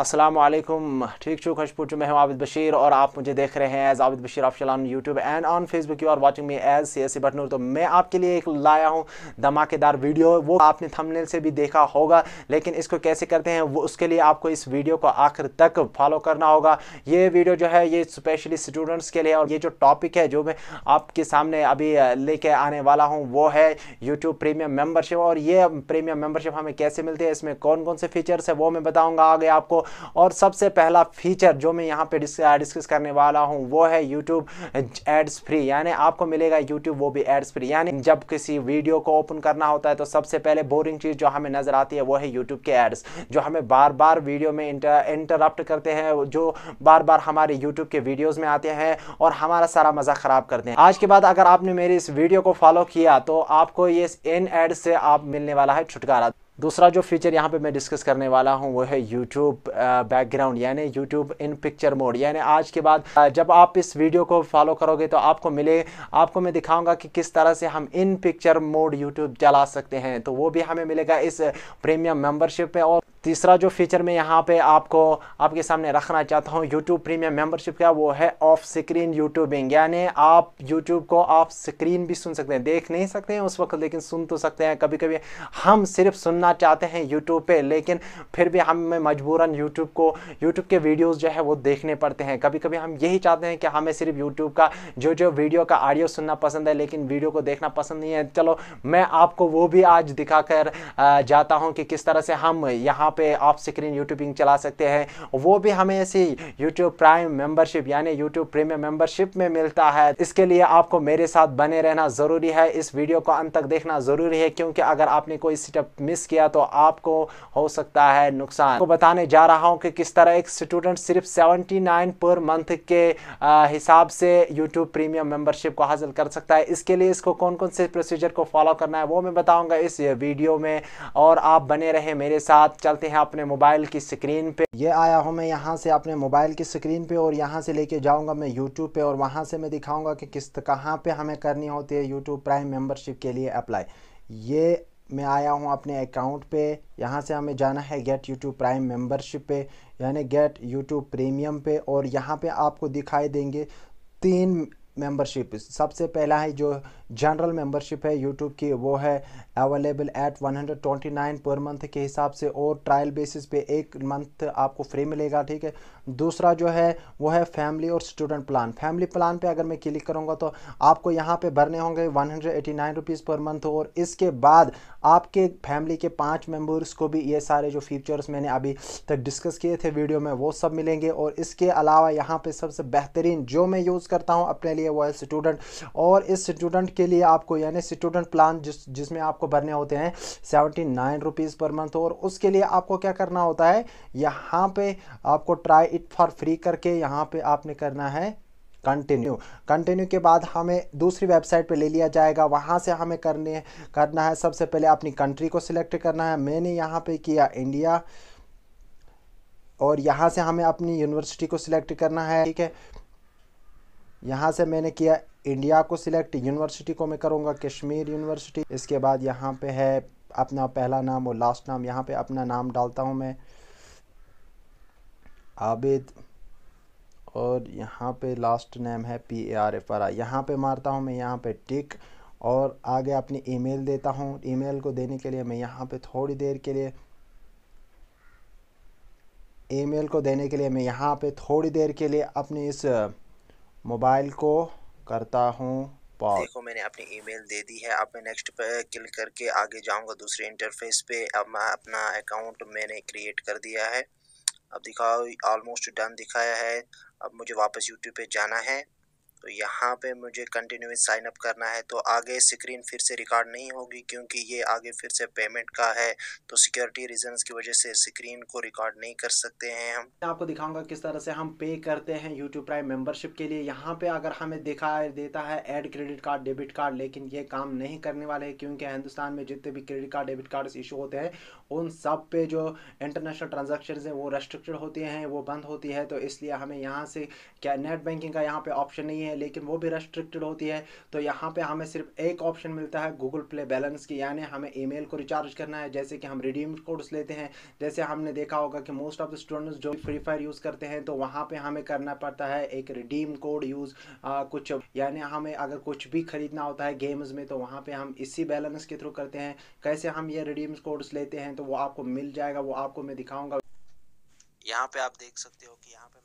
असलम ठीक चूक हशपुट मैं हूँ आबिद बशीर और आप मुझे देख रहे हैं as Abid Bashir official on YouTube and on Facebook you are watching me as C S C Batnoor तो मैं आपके लिए एक लाया हूँ धमाकेदार वीडियो वो आपने थंबनेल से भी देखा होगा लेकिन इसको कैसे करते हैं वो उसके लिए आपको इस वीडियो को आखिर तक फॉलो करना होगा ये वीडियो जो है ये स्पेशली स्टूडेंट्स के लिए और ये जो टॉपिक है जो मैं आपके सामने अभी लेके आने वाला हूँ वो है यूट्यूब प्रीमियम मेम्बरशिप और ये प्रीमियम मेम्बरशिप हमें कैसे मिलती है इसमें कौन कौन से फीचर्स है वो मैं बताऊँगा आगे आपको और सबसे पहला फीचर जो मैं यहाँ पे डिस्कस uh, करने वाला हूँ वो है यूट्यूब एड्स फ्री यानी आपको मिलेगा यूट्यूब वो भी एड्स फ्री यानी जब किसी वीडियो को ओपन करना होता है तो सबसे पहले बोरिंग चीज़ जो हमें नज़र आती है वो है यूट्यूब के एड्स जो हमें बार बार वीडियो में इंटरप्ट करते हैं जो बार बार हमारे यूट्यूब के वीडियोज़ में आते हैं और हमारा सारा मज़ा ख़राब करते हैं आज के बाद अगर आपने मेरी इस वीडियो को फॉलो किया तो आपको ये इन एड से आप मिलने वाला है छुटकारा दूसरा जो फीचर यहाँ पे मैं डिस्कस करने वाला हूँ वो है यूट्यूब बैकग्राउंड यानी यूट्यूब इन पिक्चर मोड यानी आज के बाद जब आप इस वीडियो को फॉलो करोगे तो आपको मिले आपको मैं दिखाऊंगा कि किस तरह से हम इन पिक्चर मोड यूट्यूब चला सकते हैं तो वो भी हमें मिलेगा इस प्रीमियम मेम्बरशिप में और तीसरा जो फीचर मैं यहाँ पे आपको आपके सामने रखना चाहता हूँ यूट्यूब प्रीमियम मेंबरशिप का वो है ऑफ स्क्रीन यूट्यूबिंग यानी आप यूट्यूब को ऑफ स्क्रीन भी सुन सकते हैं देख नहीं सकते हैं उस वक्त लेकिन सुन तो सकते हैं कभी कभी हम सिर्फ सुनना चाहते हैं यूट्यूब पे लेकिन फिर भी हमें मजबूरन यूट्यूब को यूट्यूब के वीडियोज़ जो है वो देखने पड़ते हैं कभी कभी हम यही चाहते हैं कि हमें सिर्फ यूट्यूब का जो जो वीडियो का ऑडियो सुनना पसंद है लेकिन वीडियो को देखना पसंद नहीं है चलो मैं आपको वो भी आज दिखा जाता हूँ कि किस तरह से हम यहाँ यहाँ पे ऑफ स्क्रीन यूट्यूबिंग चला सकते हैं वो भी हमें ऐसी यूट्यूब प्राइम मेंबरशिप यानी यूट्यूब प्रीमियम मेंबरशिप में मिलता है इसके लिए आपको मेरे साथ बने रहना ज़रूरी है इस वीडियो को अंत तक देखना ज़रूरी है क्योंकि अगर आपने कोई सेटअप मिस किया तो आपको हो सकता है नुकसान को बताने जा रहा हूँ कि किस तरह एक स्टूडेंट सिर्फ सेवेंटी नाइन पर मंथ के हिसाब से यूट्यूब प्रीमियम मेंबरशिप को हासिल कर सकता है इसके लिए इसको कौन कौन से प्रोसीजर को फॉलो करना है वो मैं बताऊँगा इस वीडियो में और आप बने रहे मेरे साथ चल करते हैं अपने मोबाइल की स्क्रीन पे ये आया हूँ मैं यहाँ से अपने मोबाइल की स्क्रीन पे और यहाँ से लेके जाऊँगा मैं यूट्यूब पे और वहाँ से मैं दिखाऊँगा कि किस्त कहाँ पे हमें करनी होती है यूट्यूब प्राइम मेम्बरशिप के लिए अप्लाई ये मैं आया हूँ अपने अकाउंट पे यहाँ से हमें जाना है गेट यूट्यूब प्राइम मेम्बरशिप पे यानी गेट यूट्यूब प्रीमियम पे और यहाँ पे आपको दिखाई देंगे तीन मेंबरशिप सबसे पहला है जो जनरल मेंबरशिप है यूट्यूब की वो है अवेलेबल एट 129 पर मंथ के हिसाब से और ट्रायल बेसिस पे एक मंथ आपको फ्री मिलेगा ठीक है दूसरा जो है वो है फैमिली और स्टूडेंट प्लान फैमिली प्लान पे अगर मैं क्लिक करूँगा तो आपको यहाँ पे भरने होंगे वन हंड्रेड पर मंथ और इसके बाद आपके फैमिली के पाँच मेम्बर्स को भी ये सारे जो फीचर्स मैंने अभी तक डिस्कस किए थे वीडियो में वो सब मिलेंगे और इसके अलावा यहाँ पर सबसे बेहतरीन जो मैं यूज़ करता हूँ अपने लिए वो है स्टूडेंट और इस स्टूडेंट के लिए आपको यानी स्टूडेंट प्लान जिस जिसमें आपको भरने होते हैं seventy nine rupees per month और उसके लिए आपको क्या करना होता है यहाँ पे आपको ट्राई इट फॉर फ्री करके यहाँ पे आपने करना है कंटिन्यू कंटिन्यू के बाद हमें दूसरी वेबसाइट पे ले लिया जाएगा वहाँ से हमें करने करना है सबसे पहले अपनी कंट्री को सिलेक्ट करना है मैंने यहाँ पे किया इंडिया और यहाँ से हमें अपनी यूनिवर्सिटी को सिलेक्ट करना है ठीक है यहाँ से मैंने किया इंडिया को सिलेक्ट यूनिवर्सिटी को मैं करूँगा कश्मीर यूनिवर्सिटी इसके बाद यहाँ पे है अपना पहला नाम और लास्ट नाम यहाँ पे अपना नाम डालता हूँ मैं आबिद और यहाँ पे लास्ट नेम है P A R F R I यहाँ पर मारता हूँ मैं यहाँ पे टिक और आगे अपनी ईमेल देता हूँ ईमेल को देने के लिए मैं यहाँ पे थोड़ी देर के लिए ईमेल को देने के लिए मैं यहाँ पे थोड़ी देर के लिए अपने इस मोबाइल को करता हूँ देखो मैंने अपनी ईमेल दे दी है अब मैं नेक्स्ट पे क्लिक करके आगे जाऊंगा दूसरे इंटरफेस पे अब मैं अपना अकाउंट मैंने क्रिएट कर दिया है अब दिखाओ ऑलमोस्ट डन दिखाया है अब मुझे वापस यूट्यूब पे जाना है तो यहाँ पे मुझे कंटिन्यूस साइन अप करना है तो आगे स्क्रीन फिर से रिकॉर्ड नहीं होगी क्योंकि ये आगे फिर से पेमेंट का है तो सिक्योरिटी रीजंस की वजह से स्क्रीन को रिकॉर्ड नहीं कर सकते हैं हम आपको दिखाऊंगा किस तरह से हम पे करते हैं यूट्यूब प्राइम मेंबरशिप के लिए यहाँ पे अगर हमें दिखा देता है add credit card debit card लेकिन ये काम नहीं करने वाले हैं क्योंकि हिंदुस्तान में जितने भी credit card debit card issue होते हैं उन सब पे जो इंटरनेशनल ट्रांजेक्शन है वो रेस्ट्रिक्टेड होती हैं वो बंद होती है तो इसलिए हमें यहाँ से क्या नेट बैंकिंग का यहाँ पे ऑप्शन नहीं है है लेकिन वो भी रेस्ट्रिक्टेड होती है तो यहाँ पे हमें सिर्फ एक ऑप्शन मिलता है गूगल प्ले बैलेंस की यानी हमें ईमेल को रिचार्ज करना है जैसे कि हम रिडीम कोड्स लेते हैं जैसे हमने देखा होगा कि मोस्ट ऑफ द स्टूडेंट्स जो फ्री फायर यूज़ करते हैं तो वहाँ पर हमें करना पड़ता है एक रिडीम कोड यूज़ कुछ यानी हमें अगर कुछ भी खरीदना होता है गेम्स में तो वहाँ पर हम इसी बैलेंस के थ्रू करते हैं कैसे हम ये रिडीम कोड्स लेते हैं तो वो आपको मिल जाएगा वो आपको मैं दिखाऊंगा यहाँ पे आप देख सकते हो कि यहाँ पे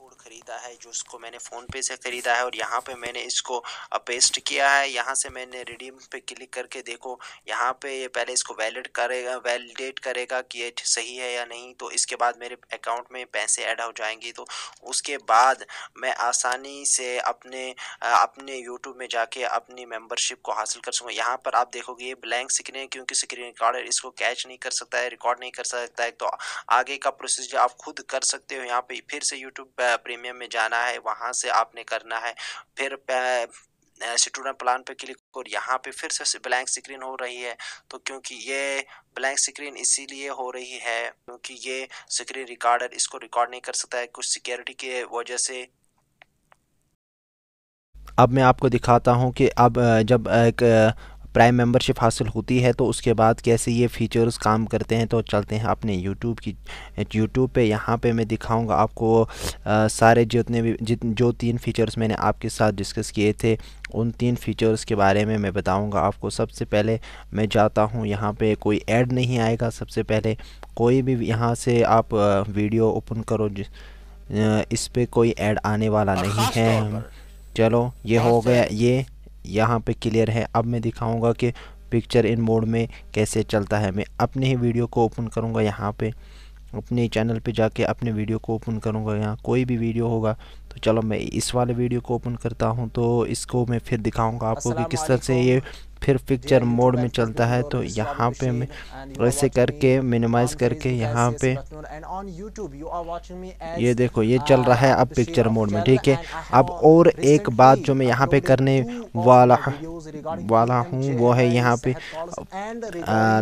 कोड ख़रीदा है जो इसको मैंने फ़ोनपे से ख़रीदा है और यहाँ पे मैंने इसको पेस्ट किया है यहाँ से मैंने रिडीम पे क्लिक करके देखो यहाँ पे ये पहले इसको वैलिड करेगा वैलिडेट करेगा कि ये सही है या नहीं तो इसके बाद मेरे अकाउंट में पैसे ऐड हो जाएंगे तो उसके बाद मैं आसानी से अपने अपने यूट्यूब में जाके अपनी मेम्बरशिप को हासिल कर सकूँ यहाँ पर आप देखोगे ये ब्लैंक स्क्रीन है क्योंकि स्क्रीन रिकॉर्डर इसको कैच नहीं कर सकता है रिकॉर्ड नहीं कर सकता है तो आगे का प्रोसीजर आप खुद कर सकते हो यहाँ पर फिर से यूट्यूब प्रीमियम में जाना है वहाँ से आपने करना है फिर स्टूडेंट प्लान पे क्लिक और यहाँ पे फिर से ब्लैंक स्क्रीन हो रही है तो क्योंकि ये ब्लैंक स्क्रीन इसीलिए हो रही है क्योंकि ये स्क्रीन रिकॉर्डर इसको रिकॉर्ड नहीं कर सकता है कुछ सिक्योरिटी के वजह से अब मैं आपको दिखाता हूँ कि अब जब एक प्राइम मेंबरशिप हासिल होती है तो उसके बाद कैसे ये फीचर्स काम करते हैं तो चलते हैं अपने यूट्यूब की यूट्यूब पे यहाँ पे मैं दिखाऊंगा आपको आ, सारे जितने भी जित जो तीन फीचर्स मैंने आपके साथ डिस्कस किए थे उन तीन फीचर्स के बारे में मैं बताऊंगा आपको सबसे पहले मैं जाता हूँ यहाँ पे कोई ऐड नहीं आएगा सबसे पहले कोई भी यहाँ से आप वीडियो ओपन करो इस पर कोई ऐड आने वाला नहीं है चलो ये हो गया ये यहाँ पे क्लियर है अब मैं दिखाऊंगा कि पिक्चर इन मोड में कैसे चलता है मैं अपने ही वीडियो को ओपन करूँगा यहाँ पे अपने चैनल पे जाके अपने वीडियो को ओपन करूँगा यहाँ कोई भी वीडियो होगा तो चलो मैं इस वाले वीडियो को ओपन करता हूँ तो इसको मैं फिर दिखाऊँगा आपको कि किस तरह से ये फिर पिक्चर मोड में चलता है तो यहाँ पे मैं ऐसे करके मिनिमाइज करके यहाँ पे ये देखो ये चल रहा है अब पिक्चर uh, मोड में ठीक है अब और एक बात जो मैं यहाँ पे करने वाला वाला हूँ वो है यहाँ पे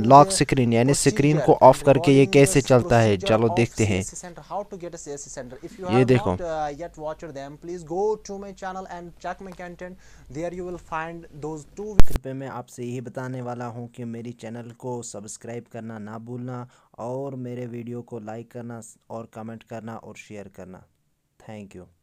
लॉक स्क्रीन uh, uh, यानी स्क्रीन को ऑफ करके ये कैसे चलता है चलो देखते हैं ये देखो मैं आपसे यही बताने वाला हूँ कि मेरी चैनल को सब्सक्राइब करना ना भूलना और मेरे वीडियो को लाइक करना और कमेंट करना और शेयर करना थैंक यू